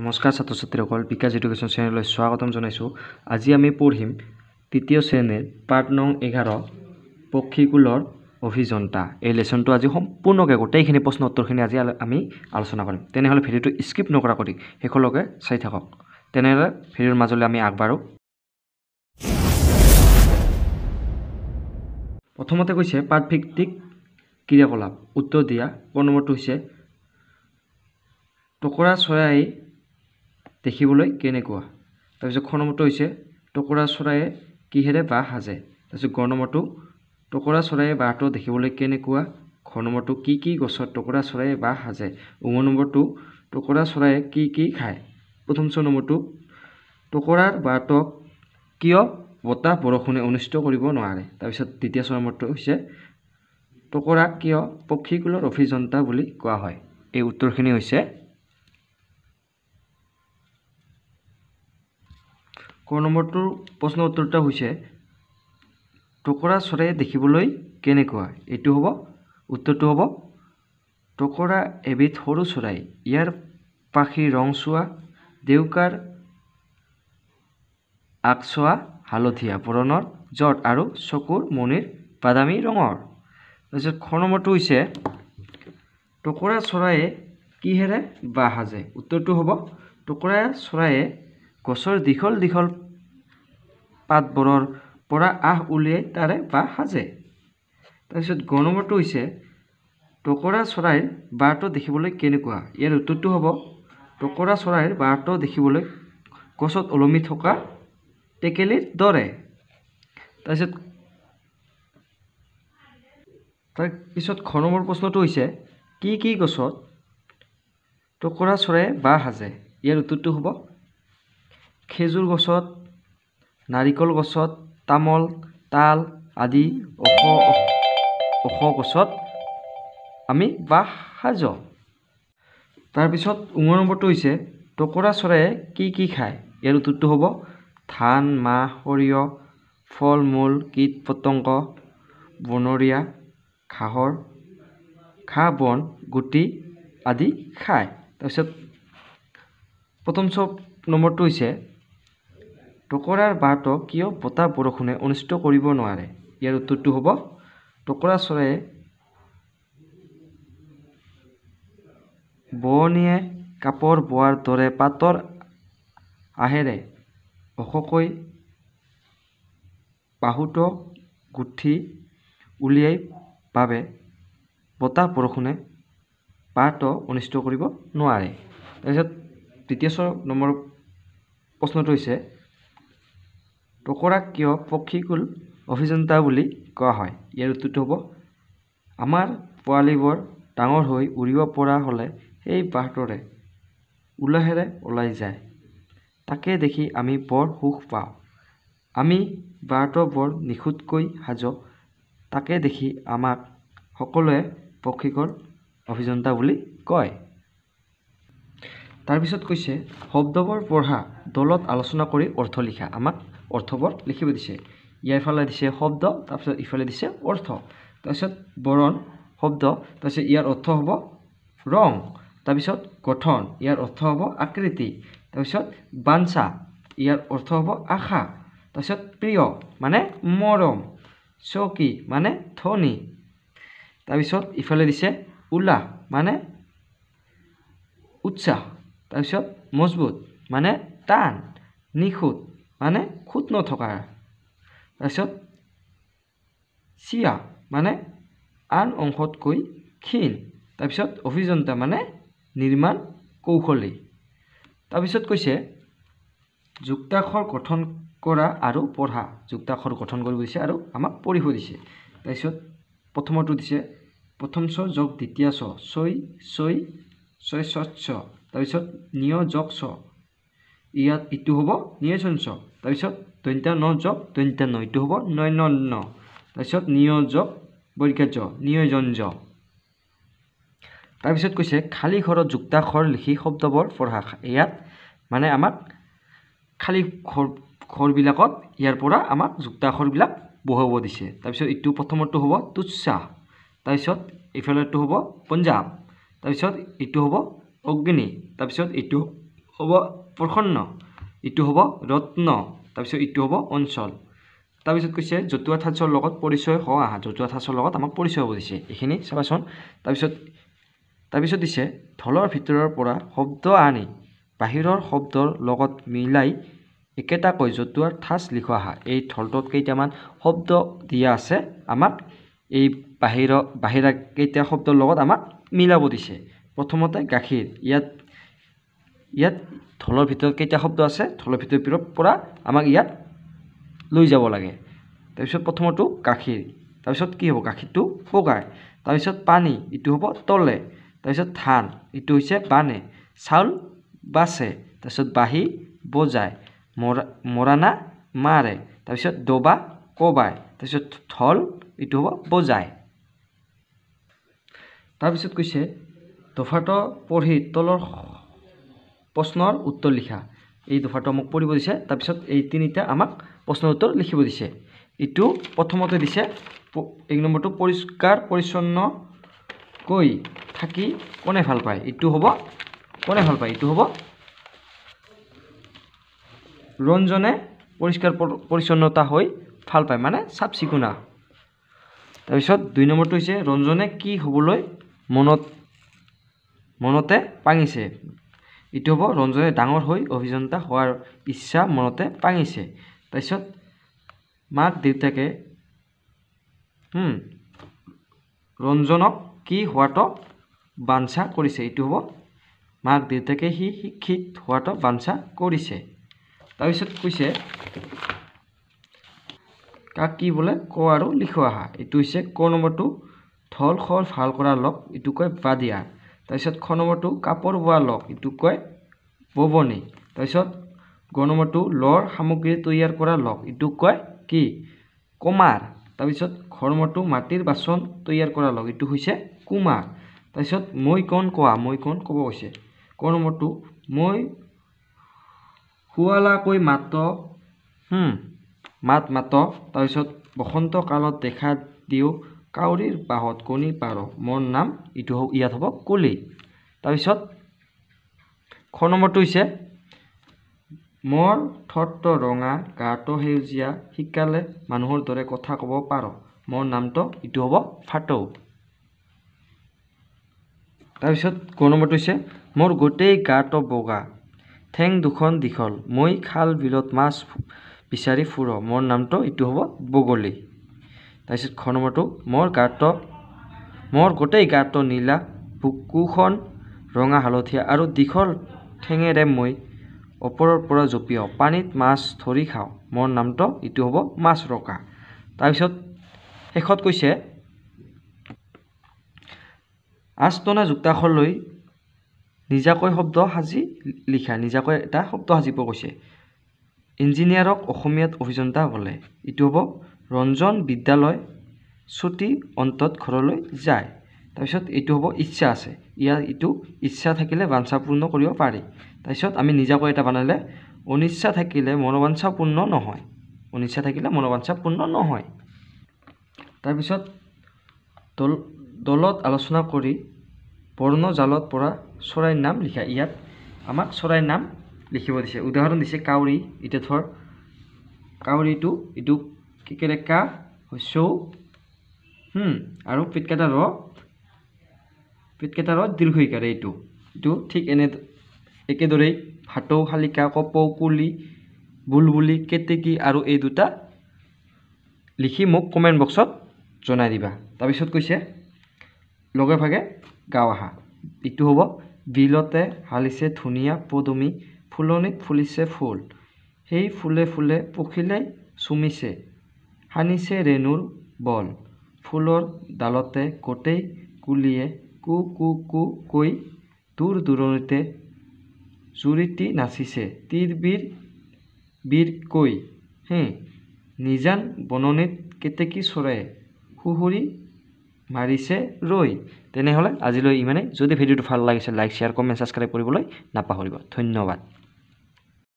নমস্কাৰ ছাত্ৰ ছাত্ৰীসকল বিকাশ এডুকেশ্যন চেনেললৈ স্বাগতম জনাইছোঁ আজি আমি পঢ়িম তৃতীয় শ্ৰেণীৰ পাৰ্ট নং এঘাৰ পক্ষীকুলৰ অভিযন্তা এই লেচনটো আজি সম্পূৰ্ণকৈ গোটেইখিনি প্ৰশ্ন উত্তৰখিনি আজি আমি আলোচনা কৰিম তেনেহ'লে ভিডিঅ'টো স্কিপ নকৰা কৰি শেষলৈকে চাই থাকক তেনেহ'লে ভিডিঅ'ৰ মাজলৈ আমি আগবাঢ়ো প্ৰথমতে কৈছে পাৰ্ট ভিত্তিক ক্ৰিয়াকলাপ উত্তৰ দিয়া প্ৰ নম্বৰটো হৈছে টকৰা চৰাই দেখিবলৈ কেনেকুৱা তাৰপিছত নম্বৰটো হৈছে টকৰা চৰায়ে কিহেৰে বাহ সাজে তাৰপিছত নম্বৰটো টকৰা চৰায়ে বাঁহটো দেখিবলৈ কেনেকুৱা নম্বৰটো কি কি গছত টকৰা চৰায়ে বাঁহ সাজে উম নম্বৰটো টকৰা চৰায়ে কি কি খায় প্ৰথম ছ নম্বৰটো টকৰাৰ বাঁহটোক কিয় বতাহ বৰষুণে অনুষ্ঠিত কৰিব নোৱাৰে তাৰপিছত দ্বিতীয় ছ নম্বৰটো হৈছে টকৰাক কিয় পক্ষীকুলৰ অভিযন্তা বুলি কোৱা হয় এই উত্তৰখিনি হৈছে ষোল্ল নম্বৰটোৰ প্ৰশ্ন উত্তৰটো হৈছে টকৰা চৰাই দেখিবলৈ কেনেকুৱা এইটো হ'ব উত্তৰটো হ'ব টকৰা এবিধ সৰু চৰাই ইয়াৰ পাখি ৰংচোৱা ডেউকাৰ আগচোৱা হালধীয়া বৰণৰ জট আৰু চকুৰ মণিৰ বাদামী ৰঙৰ তাৰপিছত খ নম্বৰটো হৈছে টকৰা চৰায়ে কিহেৰে বাঁহ সাজে উত্তৰটো হ'ব টকৰা চৰায়ে গছৰ দীঘল দীঘল পাতবোৰৰ পৰা আহ উলিয়াই তাৰে বাঁহ সাজে তাৰপিছত গ নম্বৰটো হৈছে টকৰা চৰাইৰ বাঁহটো দেখিবলৈ কেনেকুৱা ইয়াৰ উত্তৰটো হ'ব টকৰা চৰাইৰ বাঁহটো দেখিবলৈ গছত ওলমি থকা টেকেলিৰ দৰে তাৰপিছত তাৰপিছত ঘৰ নম্বৰ প্ৰশ্নটো হৈছে কি কি গছত টকৰা চৰাইয়ে বাঁহ সাজে ইয়াৰ উত্তৰটো হ'ব খেজুৰ গছত নাৰিকল গছত তামোল তাল আদি ওখ ওখ গছত আমি বাঁহ সাজো তাৰপিছত উঙৰ নম্বৰটো হৈছে টকোৰা চৰাইয়ে কি কি খায় ইয়াৰ উত্তৰটো হ'ব ধান মাহ সৰিয়হ ফল মূল কীট পতংগ বনৰীয়া ঘাঁহৰ ঘাঁহ বন গুটি আদি খায় তাৰপিছত প্ৰথম চব নম্বৰটো হৈছে টকৰাৰ বাঁহটো কিয় বতাহ বৰষুণে অনিষ্ট কৰিব নোৱাৰে ইয়াৰ উত্তৰটো হ'ব টকৰা চৰাইয়ে বোৱনীয়ে কাপোৰ বোৱাৰ দৰে পাতৰ আহেৰে ওখকৈ বাহুটো গুঠি উলিয়াই বাবে বতাহ বৰষুণে বাঁহটো অনিষ্ট কৰিব নোৱাৰে তাৰপিছত তৃতীয় নম্বৰ প্ৰশ্নটো হৈছে টোকোৰাক কিয় পক্ষীকুল অভিযন্তা বুলি কোৱা হয় ইয়াৰ উত্তৰটো হ'ব আমাৰ পোৱালিবোৰ ডাঙৰ হৈ উৰিব পৰা হ'লে সেই বাঁহটোৰে উলাহেৰে ওলাই যায় তাকে দেখি আমি বৰ সুখ পাওঁ আমি বাঁহটো বৰ নিখুঁতকৈ সাজো তাকে দেখি আমাক সকলোৱে পক্ষীকৰ অভিযন্তা বুলি কয় তাৰপিছত কৈছে শব্দবোৰ পঢ়া দলত আলোচনা কৰি অৰ্থ লিখা আমাক অৰ্থবোৰ লিখিব দিছে ইয়াৰ ফালে দিছে শব্দ তাৰপিছত ইফালে দিছে অৰ্থ তাৰপিছত বৰণ শব্দ তাৰপিছত ইয়াৰ অৰ্থ হ'ব ৰং তাৰপিছত গঠন ইয়াৰ অৰ্থ হ'ব আকৃতি তাৰপিছত বাঞ্ছা ইয়াৰ অৰ্থ হ'ব আশা তাৰপিছত প্ৰিয় মানে মৰম চকী মানে ধনী তাৰপিছত ইফালে দিছে উলাহ মানে উৎসাহ তাৰপিছত মজবুত মানে টান নিখুঁত মানে খুঁত নথকা তাৰপিছত চিয়া মানে আন অংশতকৈ ক্ষীণ তাৰপিছত অভিযন্তা মানে নিৰ্মাণ কৌশলী তাৰপিছত কৈছে যুক্তাক্ষৰ গঠন কৰা আৰু পঢ়া যুক্তাক্ষৰ গঠন কৰিব দিছে আৰু আমাক পঢ়িব দিছে তাৰপিছত প্ৰথমটো দিছে প্ৰথম স্ব যোগ দ্বিতীয় স্ব ছয় ছয় ছয় ছ তাৰপিছত নিয় যোগ ছ ইয়াত ইটো হ'ব নিয়চন ছ তাৰপিছত টুৱেণ্টা ন যোগ টুৱেণ্টা ন এইটো হ'ব নয় ন ন তাৰপিছত নিয়োজক বৈজ্ঞাচ নিয়োজনজ তাৰপিছত কৈছে খালী ঘৰত যুক্তাক্ষৰ লিখি শব্দবোৰ পঢ়া ইয়াত মানে আমাক খালী ঘৰ ঘৰবিলাকত ইয়াৰ পৰা আমাক যুক্তাক্ষৰবিলাক বহাব দিছে তাৰপিছত ইটো প্ৰথমৰটো হ'ব তুচ্ছা তাৰপিছত ইফালেটো হ'ব পঞ্জাৱ তাৰপিছত ইটো হ'ব অগ্নি তাৰপিছত ইটো হ'ব প্ৰসন্ন ইটো হ'ব ৰত্ন তাৰপিছত ইটো হ'ব অঞ্চল তাৰপিছত কৈছে জতুৱা ঠাঁচৰ লগত পৰিচয় হোৱা আহা জতুৱা ঠাঁচৰ লগত আমাক পৰিচয় হ'ব দিছে এইখিনি চাবাচোন তাৰপিছত তাৰপিছত দিছে ঢলৰ ভিতৰৰ পৰা শব্দ আনি বাহিৰৰ শব্দৰ লগত মিলাই একেটাকৈ জতুৱাৰ ঠাঁচ লিখোৱা আহা এই ঢলটোত কেইটামান শব্দ দিয়া আছে আমাক এই বাহিৰৰ বাহিৰা কেইটা শব্দৰ লগত আমাক মিলাব দিছে প্ৰথমতে গাখীৰ ইয়াত ইয়াত ঢলৰ ভিতৰত কেইটা শব্দ আছে ঢলৰ ভিতৰৰ পৰা আমাক ইয়াত লৈ যাব লাগে তাৰপিছত প্ৰথমৰটো গাখীৰ তাৰপিছত কি হ'ব গাখীৰটো বগাই তাৰপিছত পানী ইটো হ'ব তলে তাৰপিছত ধান ইটো হৈছে বানে চাউল বাচে তাৰপিছত বাঁহী বজায় মৰা মৰাণা মাৰে তাৰপিছত ডবা কবায় তাৰপিছত ঢল ইটো হ'ব বজায় তাৰপিছত কৈছে দফাটো পঢ়ি তলৰ প্ৰশ্নৰ উত্তৰ লিখা এই দুফাটো আমাক পঢ়িব দিছে তাৰপিছত এই তিনিটা আমাক প্ৰশ্নৰ উত্তৰ লিখিব দিছে ইটো প্ৰথমতে দিছে এক নম্বৰটো পৰিষ্কাৰ পৰিচ্ছন্নকৈ থাকি কোনে ভাল পায় ইটো হ'ব কোনে ভাল পায় ইটো হ'ব ৰঞ্জনে পৰিষ্কাৰ পৰিচ্ছন্নতা হৈ ভাল পায় মানে চাফ চিকুণা তাৰপিছত দুই নম্বৰটো হৈছে ৰঞ্জনে কি হ'বলৈ মনত মনতে পাঙিছে ইটো হ'ব ৰঞ্জনে ডাঙৰ হৈ অভিযন্তা হোৱাৰ ইচ্ছা মনতে পাঙিছে তাৰপিছত মাক দেউতাকে ৰঞ্জনক কি হোৱাটো বাঞ্ছা কৰিছে এইটো হ'ব মাক দেউতাকে সি শিক্ষিত হোৱাটো বাঞ্ছা কৰিছে তাৰপিছত কৈছে কাক কি বোলে ক আৰু লিখোৱা আহা এইটো হৈছে ক নম্বৰটো থল খৰ ভাল কৰা লগ এইটো কয় বা দিয়া তাৰপিছত খ নম্বৰটো কাপোৰ বোৱা লগ এইটোক কয় ববনি তাৰপিছত গ নম্বৰটো লৰ সামগ্ৰী তৈয়াৰ কৰা লগ এইটোক কয় কি কমাৰ তাৰপিছত ঘ নম্বৰটো মাটিৰ বাচন তৈয়াৰ কৰা লগ এইটো হৈছে কুমাৰ তাৰপিছত মৈ কণ কোৱা মৈ কণ ক'ব কৈছে ক নম্বৰটো মই শুৱালাকৈ মাত মাত মাত তাৰপিছত বসন্ত কালত দেখা দিওঁ কাউৰীৰ বাহত কণী পাৰ মোৰ নাম ইটো হ'ব ইয়াত হব কুলি তাৰপিছত খ নম্বৰটো হৈছে মৰ ঠট্ট ৰঙা গাটো সেউজীয়া শিকালে মানুহৰ দৰে কথা কব পাৰ মোৰ নামটো ইটো হব ফাটৌ তাৰপিছত ক নম্বৰটো হৈছে মোৰ গোটেই গাটো বগা ঠেং দুখন দীঘল মই খাল বিলত মাছ বিচাৰি ফুৰ মোৰ নামটো ইটো হ'ব বগলী তাৰপিছত ঘৰ নম্বৰটো মোৰ গাঁত মোৰ গোটেই গাঁত নীলা বুকুখন ৰঙা হালধীয়া আৰু দীঘল ঠেঙেৰে মই ওপৰৰ পৰা জঁপিয়াওঁ পানীত মাছ ধৰি খাওঁ মোৰ নামটো ইটো হ'ব মাছ ৰকা তাৰপিছত শেষত কৈছে আস্তনা যুক্তাখন লৈ নিজাকৈ শব্দ সাজি লিখা নিজাকৈ এটা শব্দ সাজিব কৈছে ইঞ্জিনিয়াৰক অসমীয়াত অভিযন্তা বোলে ইটো হ'ব ৰঞ্জন বিদ্যালয় ছুটি অন্তত ঘৰলৈ যায় তাৰপিছত এইটো হ'ব ইচ্ছা আছে ইয়াৰ এইটো ইচ্ছা থাকিলে বাঞ্ছা পূৰ্ণ কৰিব পাৰি তাৰপিছত আমি নিজাকৈ এটা বনালে অনিচ্ছা থাকিলে মনোবাঞ্ছা পূৰ্ণ নহয় অনিচ্ছা থাকিলে মনোবাঞ্ছা পূৰ্ণ নহয় তাৰপিছত দল দলত আলোচনা কৰি বৰ্ণ জালত পৰা চৰাইৰ নাম লিখা ইয়াত আমাক চৰাইৰ নাম লিখিব দিছে উদাহৰণ দিছে কাউৰী এতিয়া ধৰ কাউৰীটো এইটো কেকেৰেকা হস্য আৰ পিটকাটাৰ পিটকাটাৰ দীৰ্ঘিকাৰ এই ঠিক এনে একদৰে ভাটৌ শালিকা কপ কুলি বুলবুলি কেতেকি আৰু এই দুটা লিখি মোক কমেন্ট বক্সত জনাই দিবা তারপর কৈছে লগে ভাগে গাঁও আহা ইটু হব বিলতে হালিছে ধুনিয়া পদুমি ফুলনিত ফুলিছে ফুল সেই ফুলে ফুলে পখিলে চুমিছে হানিছে ৰেণুৰ বল ফুলৰ ডালতে গোটেই কুলিয়ে কু কু কু কৈ দূৰ দূৰণিতে জুৰিটি নাচিছে তিৰবিৰ বিৰকৈ নিজান বননিত কেতেকী চৰায়ে সুহুৰি মাৰিছে ৰৈ তেনেহ'লে আজিলৈ ইমানেই যদি ভিডিঅ'টো ভাল লাগিছে লাইক শ্বেয়াৰ কমেণ্ট ছাবস্ক্ৰাইব কৰিবলৈ নাপাহৰিব ধন্যবাদ